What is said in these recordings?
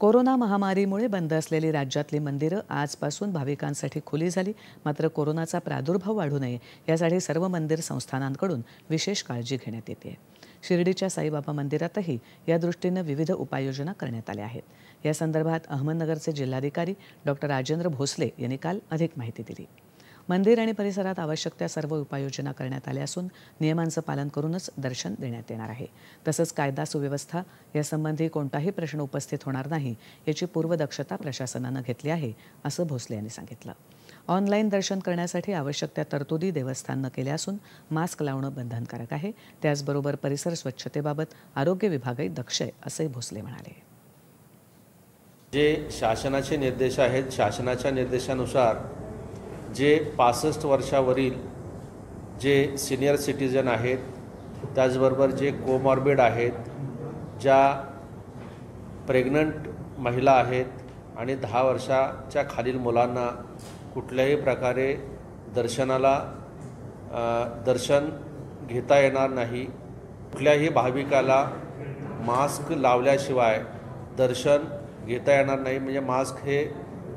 corona महामारीमुळे बंद असलेली राज्यातली मंदिरं आजपासून भाविकांसाठी खुली झाली मात्र कोरोनाचा प्रादुर्भाव वाढू नये यासाठी सर्व मंदिर संस्थानांकडून विशेष काळजी घेण्यात येते शिर्डीच्या साईबाबा मंदिरातही या दृष्टीनं विविध उपाययोजना करण्यात आल्या आहेत या संदर्भात अहमदनगरचे जिल्हाधिकारी डॉक्टर राजेंद्र भोसले यांनी काल अधिक माहिती दिली मंदिर आणि परिसरात आवश्यक त्या सर्व उपाययोजना करण्यात आल्या असून नियमांचं पालन करूनच दर्शन देण्यात येणार आहे तसंच कायदा सुव्यवस्था यासंबंधी कोणताही प्रश्न उपस्थित होणार नाही याची पूर्वदक्षता प्रशासनानं घेतली आहे असं भोसले यांनी सांगितलं ऑनलाईन दर्शन करण्यासाठी आवश्यक त्या तरतुदी देवस्थाननं केल्या असून मास्क लावणं बंधनकारक आहे त्याचबरोबर परिसर स्वच्छतेबाबत आरोग्य विभागही दक्ष आहे असे भोसले म्हणाले जे शासनाचे निर्देश आहेत शासनाच्या निर्देशानुसार जे पासष्ट वर्षावरील जे सिनियर सिटीजन आहेत त्याचबरोबर जे कोमॉर्बिड आहेत ज्या प्रेग्नंट महिला आहेत आणि दहा वर्षाच्या खालील मुलांना कुठल्याही प्रकारे दर्शनाला दर्शन घेता येणार नाही कुठल्याही भाविकाला मास्क लावल्याशिवाय दर्शन घेता येणार नाही म्हणजे मास्क हे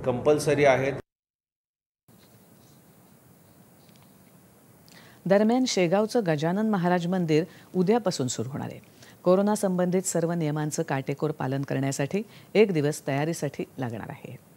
कंपल्सरी आहेत दरम्यान शेगावचं गजानन महाराज मंदिर उद्यापासून सुरू होणार आहे कोरोना संबंधित सर्व नियमांचं काटेकोर पालन करण्यासाठी एक दिवस तयारीसाठी लागणार आहे